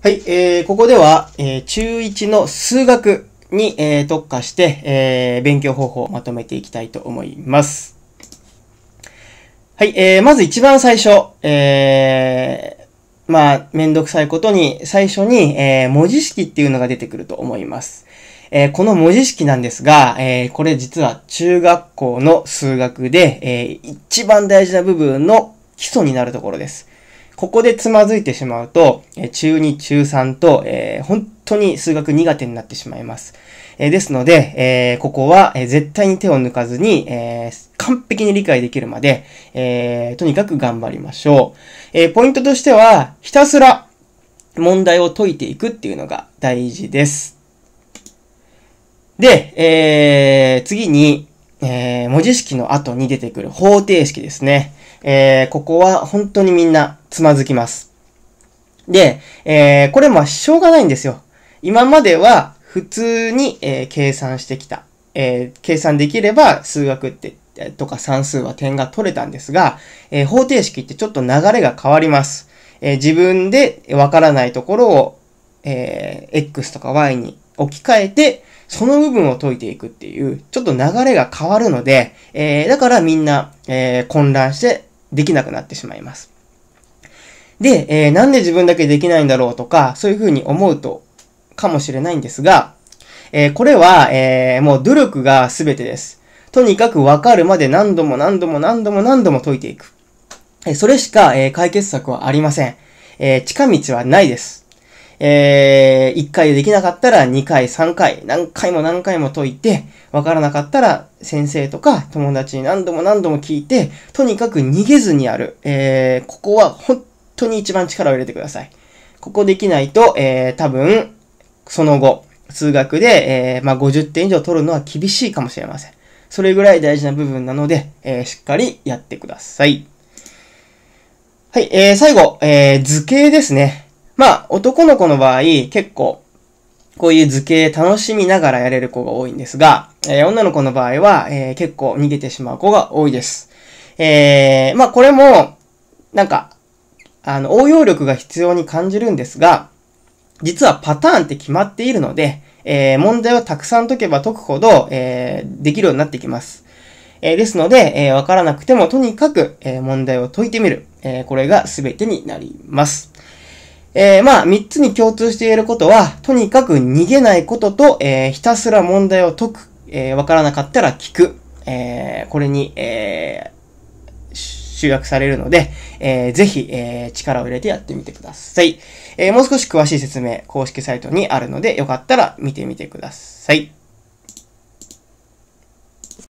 はい、えー、ここでは、えー、中1の数学に、えー、特化して、えー、勉強方法をまとめていきたいと思います。はい、えー、まず一番最初、えー、まあ、めんどくさいことに、最初に、えー、文字式っていうのが出てくると思います。えー、この文字式なんですが、えー、これ実は中学校の数学で、えー、一番大事な部分の基礎になるところです。ここでつまずいてしまうと、え中2、中3と、えー、本当に数学苦手になってしまいます。えですので、えー、ここは、え絶対に手を抜かずに、えー、完璧に理解できるまで、えー、とにかく頑張りましょう。えポイントとしては、ひたすら問題を解いていくっていうのが大事です。で、え次に、え文字式の後に出てくる方程式ですね。えー、ここは本当にみんなつまずきます。で、えー、これもしょうがないんですよ。今までは普通に、えー、計算してきた。えー、計算できれば数学って、とか算数は点が取れたんですが、え方程式ってちょっと流れが変わります。え自分でわからないところを、え X とか Y に置き換えて、その部分を解いていくっていう、ちょっと流れが変わるので、えー、だからみんな、えー、混乱して、できなくなってしまいます。で、えー、なんで自分だけできないんだろうとか、そういうふうに思うと、かもしれないんですが、えー、これは、えー、もう努力が全てです。とにかくわかるまで何度も何度も何度も何度も解いていく。えそれしか、え解決策はありません。え近道はないです。えー、1回できなかったら2回、3回、何回も何回も解いて、わからなかったら先生とか友達に何度も何度も聞いて、とにかく逃げずにやる。えー、ここは本当に一番力を入れてください。ここできないと、えー、多分、その後、数学で、えー、まあ、50点以上取るのは厳しいかもしれません。それぐらい大事な部分なので、えー、しっかりやってください。はい、えー、最後、えー、図形ですね。まあ、男の子の場合、結構、こういう図形楽しみながらやれる子が多いんですが、えー、女の子の場合は、えー、結構逃げてしまう子が多いです。えー、まあこれも、なんか、あの、応用力が必要に感じるんですが、実はパターンって決まっているので、えー、問題をたくさん解けば解くほど、えー、できるようになってきます。えー、ですので、えー、わからなくてもとにかく、えー、問題を解いてみる。えー、これが全てになります。えー、まあ、3つに共通していることは、とにかく逃げないことと、えー、ひたすら問題を解く、えー、わからなかったら聞く、えー、これに、えー、集約されるので、えー、ぜひ、えー、力を入れてやってみてください。えー、もう少し詳しい説明、公式サイトにあるので、よかったら見てみてください。